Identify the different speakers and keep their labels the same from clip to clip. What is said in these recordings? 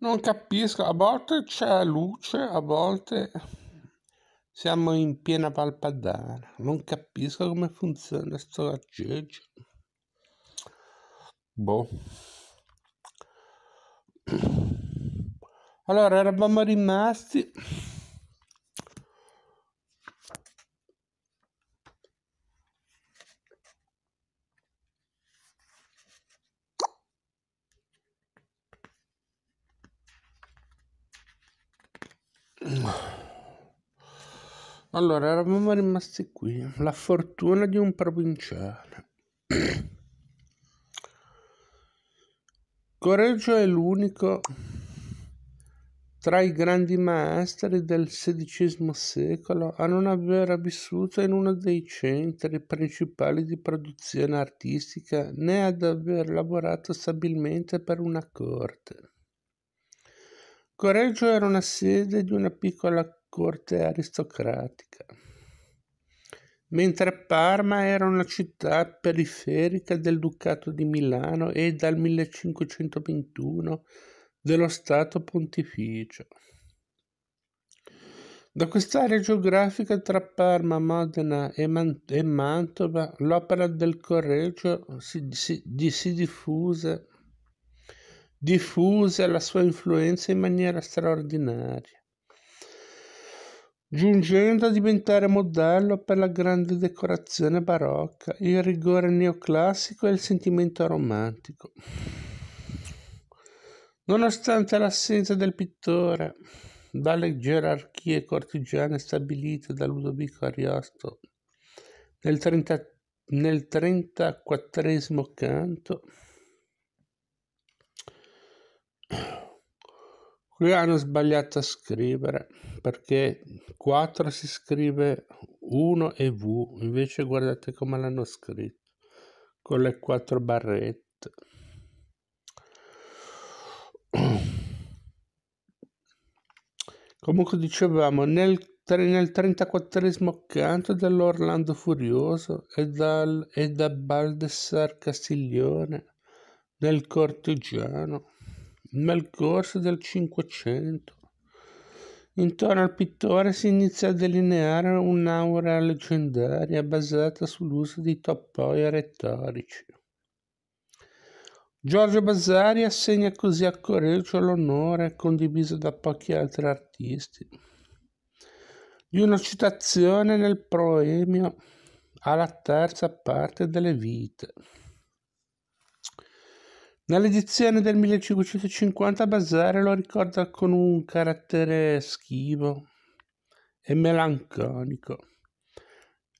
Speaker 1: non capisco, a volte c'è luce, a volte siamo in piena palpadana, non capisco come funziona questo aggeggio. Boh. Allora, eravamo rimasti Allora, eravamo rimasti qui. La fortuna di un provinciale. Correggio è l'unico tra i grandi maestri del XVI secolo a non aver vissuto in uno dei centri principali di produzione artistica né ad aver lavorato stabilmente per una corte. Correggio era una sede di una piccola corte aristocratica. Mentre Parma era una città periferica del Ducato di Milano e dal 1521 dello Stato Pontificio. Da quest'area geografica tra Parma, Modena e, Man- e Mantova l'opera del Correggio si, si, di, si diffuse, diffuse la sua influenza in maniera straordinaria giungendo a diventare modello per la grande decorazione barocca, il rigore neoclassico e il sentimento romantico. Nonostante l'assenza del pittore dalle gerarchie cortigiane stabilite da Ludovico Ariosto nel, 30, nel 34 canto, Qui hanno sbagliato a scrivere perché 4 si scrive 1 e V, invece guardate come l'hanno scritto, con le quattro barrette. Comunque dicevamo, nel, nel 34 canto dell'Orlando Furioso e, dal, e da Baldessar Castiglione, del Cortigiano nel corso del Cinquecento. Intorno al pittore si inizia a delineare un'aura leggendaria basata sull'uso di toppoi retorici. Giorgio Bazzari assegna così a Correggio l'onore, condiviso da pochi altri artisti, di una citazione nel proemio alla terza parte delle vite. Nell'edizione del 1550 Bazzare lo ricorda con un carattere schivo e melanconico.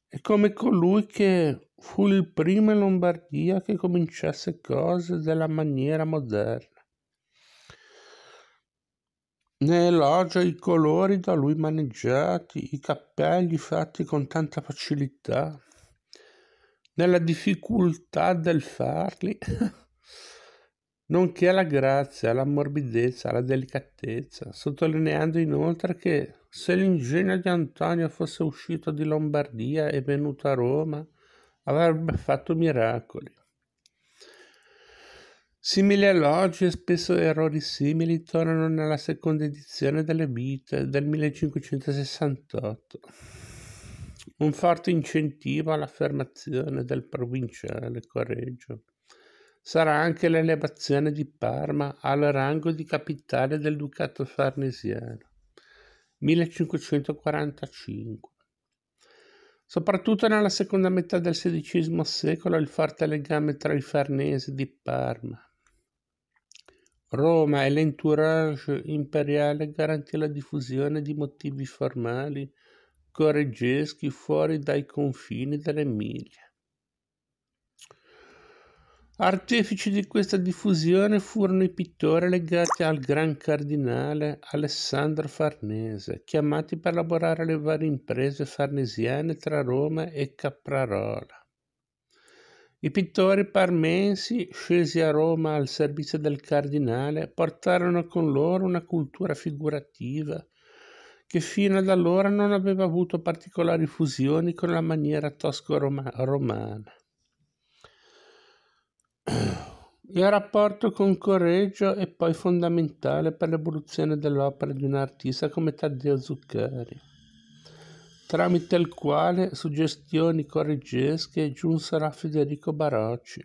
Speaker 1: È come colui che fu il primo in Lombardia che cominciasse cose della maniera moderna. Ne elogia i colori da lui maneggiati, i cappelli fatti con tanta facilità, nella difficoltà del farli. nonché alla grazia, alla morbidezza, alla delicatezza, sottolineando inoltre che se l'ingegno di Antonio fosse uscito di Lombardia e venuto a Roma, avrebbe fatto miracoli. Simili elogi e spesso errori simili tornano nella seconda edizione delle vite del 1568. Un forte incentivo all'affermazione del provinciale Correggio sarà anche l'elevazione di Parma al rango di capitale del Ducato Farnesiano, 1545. Soprattutto nella seconda metà del XVI secolo il forte legame tra i Farnesi di Parma, Roma e l'entourage imperiale garantì la diffusione di motivi formali correggeschi fuori dai confini dell'Emilia. Artefici di questa diffusione furono i pittori legati al gran cardinale Alessandro Farnese, chiamati per lavorare alle varie imprese farnesiane tra Roma e Caprarola. I pittori parmensi, scesi a Roma al servizio del cardinale, portarono con loro una cultura figurativa che fino ad allora non aveva avuto particolari fusioni con la maniera tosco-romana. Il rapporto con Correggio è poi fondamentale per l'evoluzione dell'opera di un artista come Taddeo Zuccari, tramite il quale suggestioni correggesche giunsero a Federico Barocci,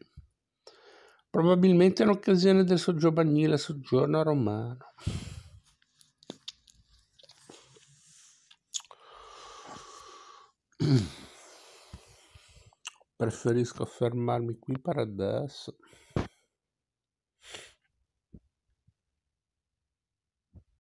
Speaker 1: probabilmente in occasione del suo giovanile soggiorno romano. Preferisco fermarmi qui per adesso.